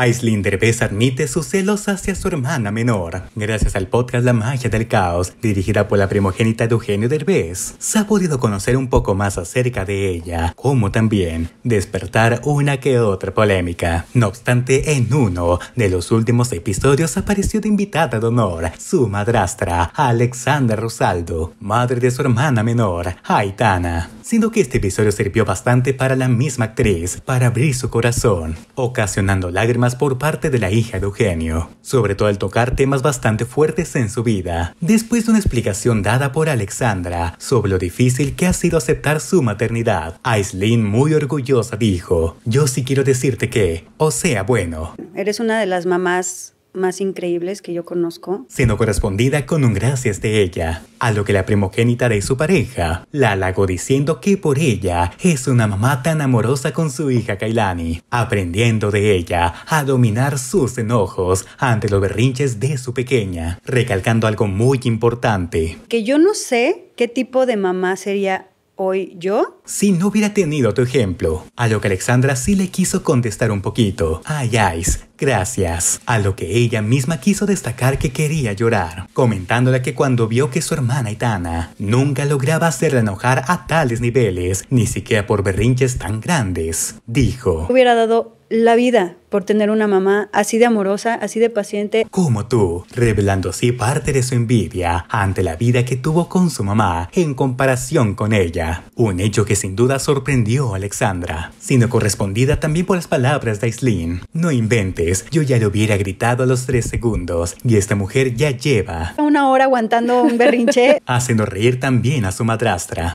Aisling Derbez admite sus celos hacia su hermana menor, gracias al podcast La Magia del Caos, dirigida por la primogénita de Eugenio Derbez. Se ha podido conocer un poco más acerca de ella, como también despertar una que otra polémica. No obstante, en uno de los últimos episodios apareció de invitada de honor su madrastra, Alexander Rosaldo, madre de su hermana menor, Aitana. Siendo que este episodio sirvió bastante para la misma actriz para abrir su corazón, ocasionando lágrimas por parte de la hija de Eugenio, sobre todo al tocar temas bastante fuertes en su vida, después de una explicación dada por Alexandra sobre lo difícil que ha sido aceptar su maternidad. Aislin, muy orgullosa, dijo, yo sí quiero decirte que, o sea, bueno. Eres una de las mamás más increíbles que yo conozco. Sino correspondida con un gracias de ella, a lo que la primogénita de su pareja la halagó diciendo que por ella es una mamá tan amorosa con su hija Kailani, aprendiendo de ella a dominar sus enojos ante los berrinches de su pequeña, recalcando algo muy importante. Que yo no sé qué tipo de mamá sería hoy yo? Si no hubiera tenido tu ejemplo. A lo que Alexandra sí le quiso contestar un poquito. Ay, ay, gracias. A lo que ella misma quiso destacar que quería llorar, comentándole que cuando vio que su hermana Itana nunca lograba hacerla enojar a tales niveles, ni siquiera por berrinches tan grandes, dijo. Hubiera dado la vida por tener una mamá así de amorosa, así de paciente. Como tú, revelando así parte de su envidia ante la vida que tuvo con su mamá en comparación con ella. Un hecho que sin duda sorprendió a Alexandra, sino correspondida también por las palabras de Aislin. No inventes, yo ya le hubiera gritado a los tres segundos y esta mujer ya lleva... Una hora aguantando un berrinche. haciendo reír también a su madrastra.